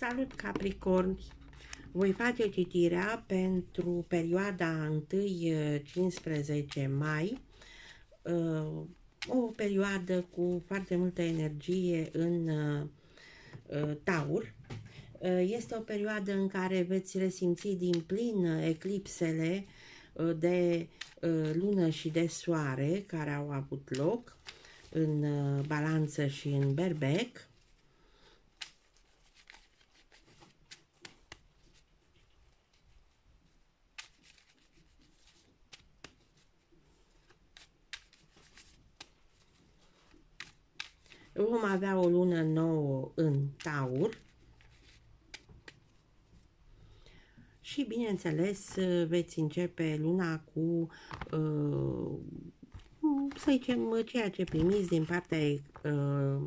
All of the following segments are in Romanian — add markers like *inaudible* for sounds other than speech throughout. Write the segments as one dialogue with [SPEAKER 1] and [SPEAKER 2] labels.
[SPEAKER 1] Salut Capricorn! Voi face citirea pentru perioada 1-15 eh, mai, eh, o perioadă cu foarte multă energie în eh, Taur. Este o perioadă în care veți resimți din plin eclipsele de lună și de soare care au avut loc în balanță și în berbec Vom avea o lună nouă în Taur. Și, bineînțeles, veți începe luna cu, uh, să zicem, ceea ce primiți din partea uh,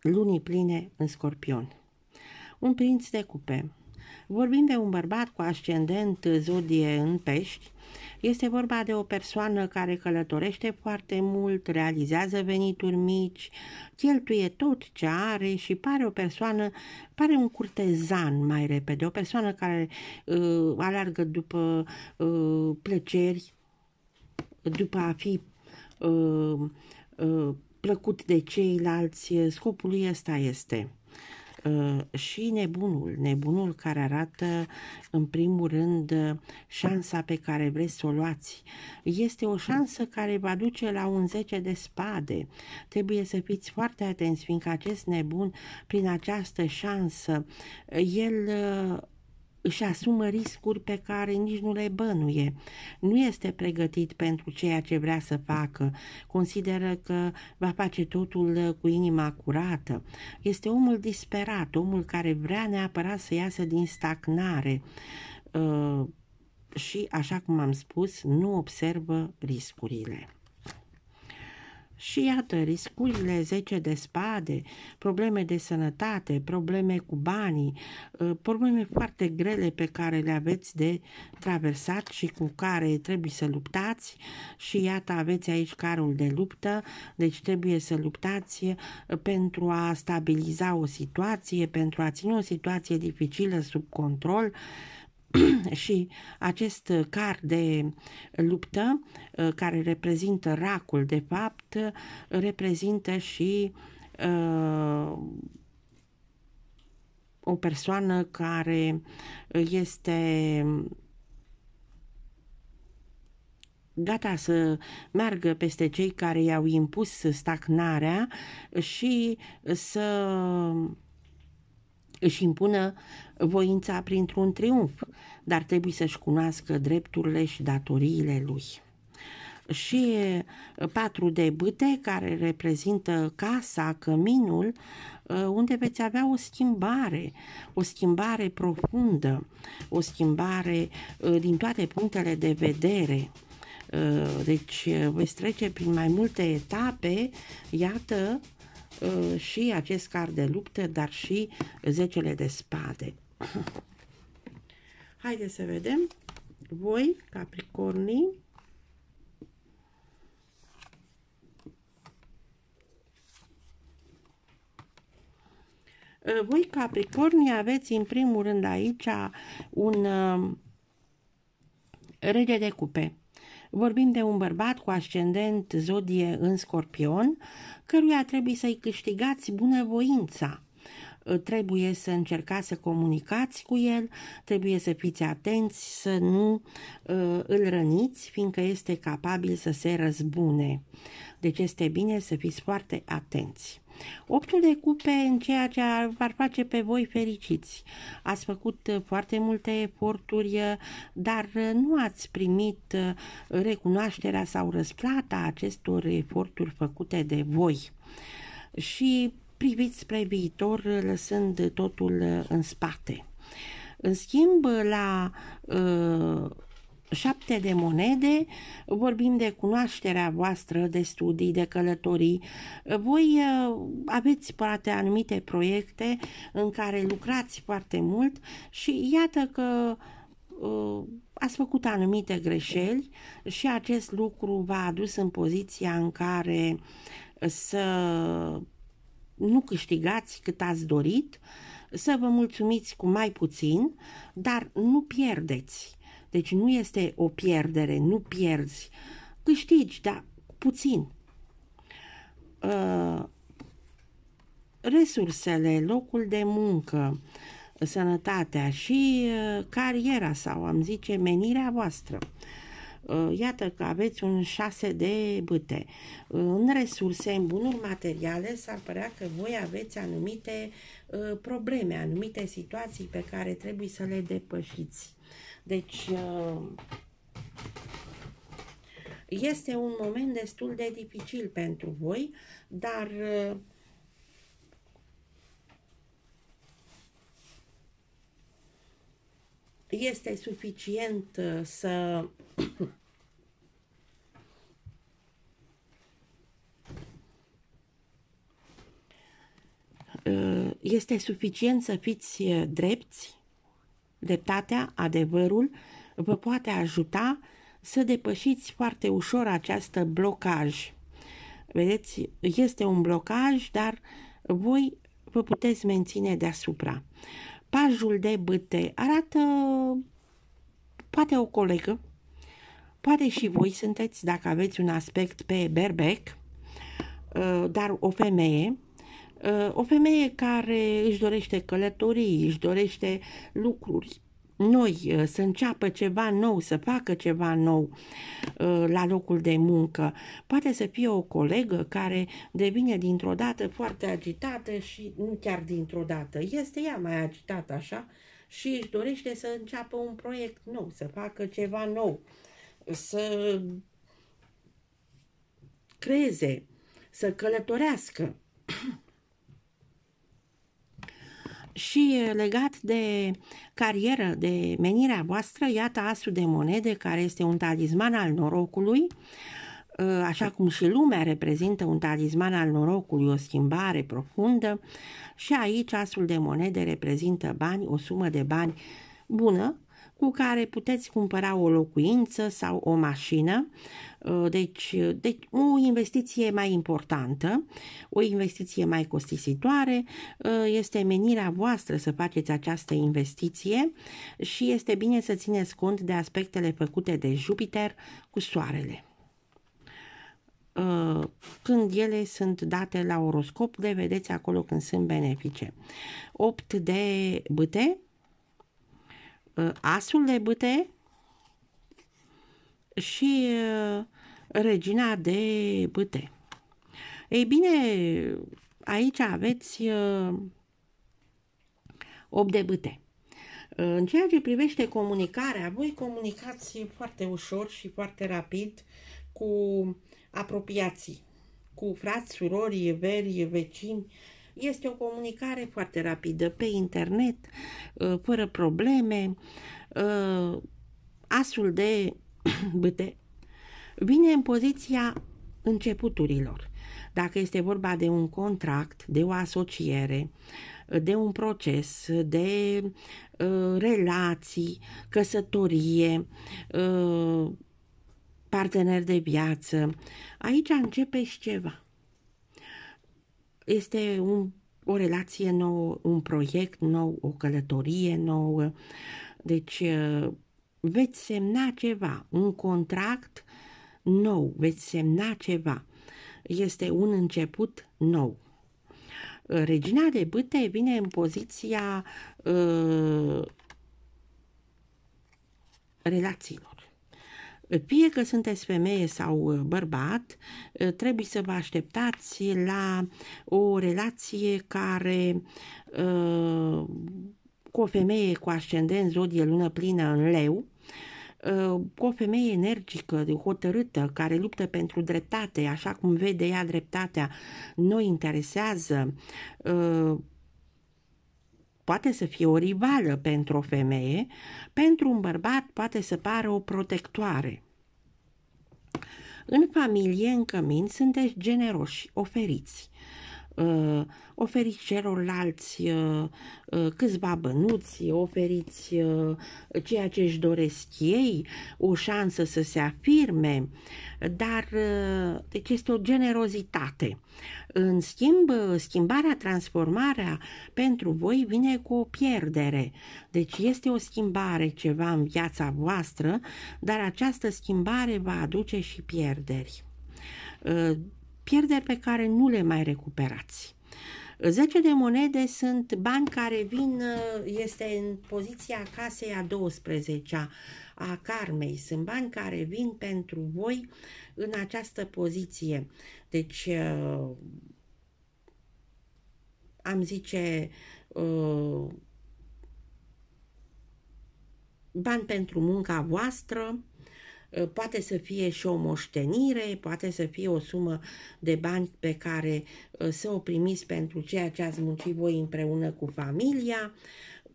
[SPEAKER 1] lunii pline în scorpion. Un prinț de cupe Vorbim de un bărbat cu ascendent zodie în pești, este vorba de o persoană care călătorește foarte mult, realizează venituri mici, cheltuie tot ce are și pare o persoană, pare un curtezan mai repede, o persoană care uh, alargă după uh, plăceri, după a fi uh, uh, plăcut de ceilalți. Scopul lui ăsta este Uh, și nebunul, nebunul care arată în primul rând uh, șansa pe care vreți să o luați. Este o șansă care va duce la un 10 de spade. Trebuie să fiți foarte atenți, fiindcă acest nebun, prin această șansă, el uh, își asumă riscuri pe care nici nu le bănuie, nu este pregătit pentru ceea ce vrea să facă, consideră că va face totul uh, cu inima curată, este omul disperat, omul care vrea neapărat să iasă din stagnare uh, și, așa cum am spus, nu observă riscurile. Și iată, riscurile 10 de spade, probleme de sănătate, probleme cu banii, ă, probleme foarte grele pe care le aveți de traversat și cu care trebuie să luptați și iată aveți aici carul de luptă, deci trebuie să luptați ă, pentru a stabiliza o situație, pentru a ține o situație dificilă sub control *clears throat* și acest car de luptă, uh, care reprezintă racul, de fapt, uh, reprezintă și uh, o persoană care este gata să meargă peste cei care i-au impus stagnarea și să își impună voința printr-un triumf, dar trebuie să-și cunoască drepturile și datoriile lui și uh, patru de bâte care reprezintă casa, căminul, uh, unde veți avea o schimbare, o schimbare profundă, o schimbare uh, din toate punctele de vedere. Deci veți trece prin mai multe etape, iată, Uh, și acest car de luptă, dar și zecele de spade. *clears throat* Haideți să vedem. Voi, Capricornii, uh, Voi, Capricornii, aveți în primul rând aici un uh, rege de cupe. Vorbim de un bărbat cu ascendent zodie în scorpion, căruia trebuie să-i câștigați bunăvoința trebuie să încercați să comunicați cu el, trebuie să fiți atenți să nu îl răniți, fiindcă este capabil să se răzbune. Deci este bine să fiți foarte atenți. Optul de cupe în ceea ce ar face pe voi fericiți. Ați făcut ă, foarte multe eforturi, ă, dar ă, nu ați primit recunoașterea sau răsplata acestor eforturi făcute de voi. Și priviți spre viitor lăsând totul uh, în spate. În schimb, la uh, șapte de monede, vorbim de cunoașterea voastră, de studii, de călătorii. Voi uh, aveți poate anumite proiecte în care lucrați foarte mult și iată că uh, ați făcut anumite greșeli și acest lucru v-a adus în poziția în care să nu câștigați cât ați dorit, să vă mulțumiți cu mai puțin, dar nu pierdeți. Deci nu este o pierdere, nu pierzi. Câștigi, dar puțin. Uh, resursele, locul de muncă, sănătatea și uh, cariera sau, am zice, menirea voastră. Uh, Uh, iată că aveți un șase de băte. Uh, în resurse, în bunuri materiale, s-ar părea că voi aveți anumite uh, probleme, anumite situații pe care trebuie să le depășiți. Deci, este un moment destul de dificil pentru voi, dar este suficient să este suficient să fiți eh, drepți, dreptatea, adevărul, vă poate ajuta să depășiți foarte ușor această blocaj. Vedeți, este un blocaj, dar voi vă puteți menține deasupra. Pajul de bâte arată poate o colegă, poate și voi sunteți, dacă aveți un aspect pe berbec, eh, dar o femeie, Uh, o femeie care își dorește călătorii, își dorește lucruri noi, uh, să înceapă ceva nou, să facă ceva nou uh, la locul de muncă. Poate să fie o colegă care devine dintr-o dată foarte agitată și nu chiar dintr-o dată. Este ea mai agitată așa și își dorește să înceapă un proiect nou, să facă ceva nou, să creeze, să călătorească. Și legat de carieră, de menirea voastră, iată asul de monede, care este un talisman al norocului, ă, așa cum și lumea reprezintă un talisman al norocului, o schimbare profundă, și aici asul de monede reprezintă bani, o sumă de bani bună, cu care puteți cumpăra o locuință sau o mașină. Uh, deci, uh, deci o investiție mai importantă, o investiție mai costisitoare, uh, este menirea voastră să faceți această investiție și este bine să țineți cont de aspectele făcute de Jupiter cu Soarele când ele sunt date la oroscop, le vedeți acolo când sunt benefice. 8 de bâte Uh, asul de bâte și uh, regina de bâte. Ei bine, aici aveți 8 uh, de bâte. În ceea ce privește comunicarea, voi comunicați foarte ușor și foarte rapid cu apropiații, cu frați, surori, veri, vecini este o comunicare foarte rapidă pe internet, ă, fără probleme. Ă, Asul de *clears throat* băte, vine în poziția începuturilor. Dacă este vorba de un contract, de o asociere, de un proces, de ă, relații, căsătorie, partener de viață, aici începe și ceva este un, o relație nouă, un proiect nou, o călătorie nouă. Deci uh, veți semna ceva, un contract nou, veți semna ceva. Este un început nou. Uh, Regina de bâte vine în poziția uh, relațiilor fie că sunteți femeie sau uh, bărbat, uh, trebuie să vă așteptați la o relație care uh, cu o femeie cu ascendent zodie lună plină în leu, cu o femeie energică, hotărâtă, care luptă pentru dreptate, așa cum vede ea dreptatea, noi interesează, poate să fie o rivală pentru o femeie, pentru un bărbat poate să pară o protectoare. În familie, în cămin, sunteți generoși, oferiți. Uh, oferiți celorlalți uh, uh, câțiva bănuți, oferiți ceea ce își doresc ei, o șansă să se afirme, dar deci este o generozitate. În schimb, schimbarea, transformarea pentru voi vine cu o pierdere. Deci este o schimbare ceva în viața voastră, dar această schimbare va aduce și pierderi pierderi pe care nu le mai recuperați. 10 de monede sunt bani care vin, uh, este în poziția casei a 12-a, a karmei. Sunt bani care vin pentru voi în această poziție. Deci, uh, am zice, uh, bani pentru munca voastră, Ă, poate să fie și o moștenire, poate să fie o sumă de bani pe care ă, să o primiți pentru ceea ce ați muncit voi împreună cu familia,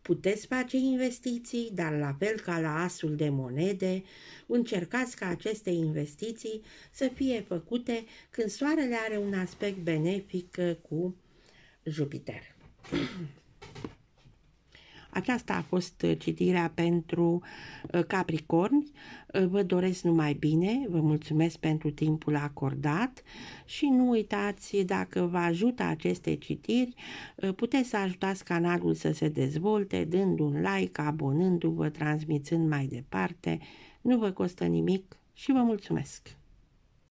[SPEAKER 1] puteți face investiții, dar la fel ca la asul de monede, încercați ca aceste investiții să fie făcute când soarele are un aspect benefic ă, cu Jupiter. *clears throat* Aceasta a fost uh, citirea pentru uh, Capricorn. Uh, vă doresc numai bine, vă mulțumesc pentru timpul acordat și nu uitați, dacă vă ajută aceste citiri, puteți să ajutați canalul să se dezvolte dând un like, abonându-vă, transmițând mai departe. Nu vă costă nimic și vă mulțumesc!